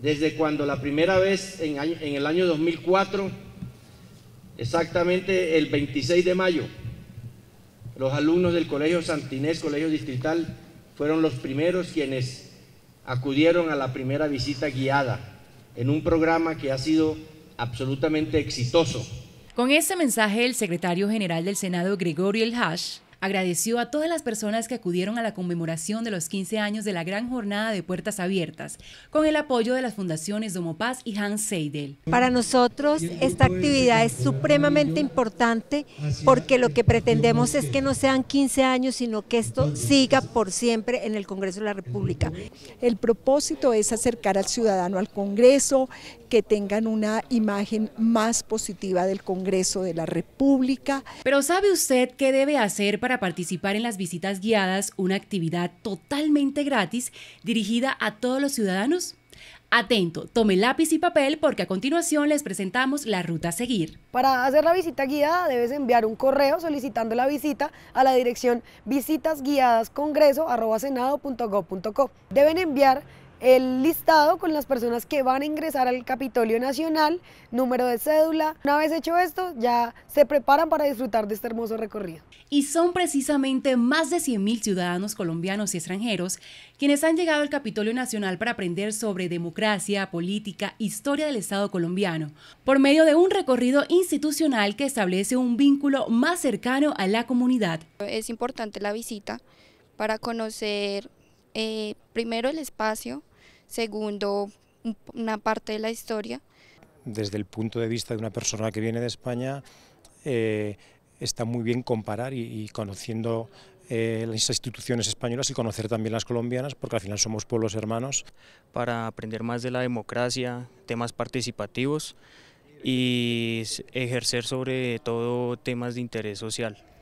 desde cuando la primera vez en, el año 2004, exactamente el 26 de mayo, los alumnos del Colegio Santinés, Colegio Distrital, fueron los primeros quienes acudieron a la primera visita guiada en un programa que ha sido absolutamente exitoso. Con ese mensaje, el secretario general del Senado, Gregorio El Hash, agradeció a todas las personas que acudieron a la conmemoración de los 15 años de la gran jornada de puertas abiertas, con el apoyo de las fundaciones Domopaz y Hans Seidel. Para nosotros esta actividad es supremamente importante porque lo que pretendemos es que no sean 15 años, sino que esto siga por siempre en el Congreso de la República. El propósito es acercar al ciudadano al Congreso, que tengan una imagen más positiva del Congreso de la República. Pero ¿sabe usted qué debe hacer para participar en las visitas guiadas, una actividad totalmente gratis dirigida a todos los ciudadanos? Atento, tome lápiz y papel porque a continuación les presentamos la ruta a seguir. Para hacer la visita guiada debes enviar un correo solicitando la visita a la dirección visitasguiadascongreso.gov.co. Deben enviar el listado con las personas que van a ingresar al Capitolio Nacional, número de cédula. Una vez hecho esto, ya se preparan para disfrutar de este hermoso recorrido. Y son precisamente más de 100.000 ciudadanos colombianos y extranjeros quienes han llegado al Capitolio Nacional para aprender sobre democracia, política, historia del Estado colombiano, por medio de un recorrido institucional que establece un vínculo más cercano a la comunidad. Es importante la visita para conocer eh, primero el espacio, segundo, una parte de la historia. Desde el punto de vista de una persona que viene de España, eh, está muy bien comparar y, conociendo eh, las instituciones españolas y conocer también las colombianas, porque al final somos pueblos hermanos. Para aprender más de la democracia, temas participativos y ejercer sobre todo temas de interés social.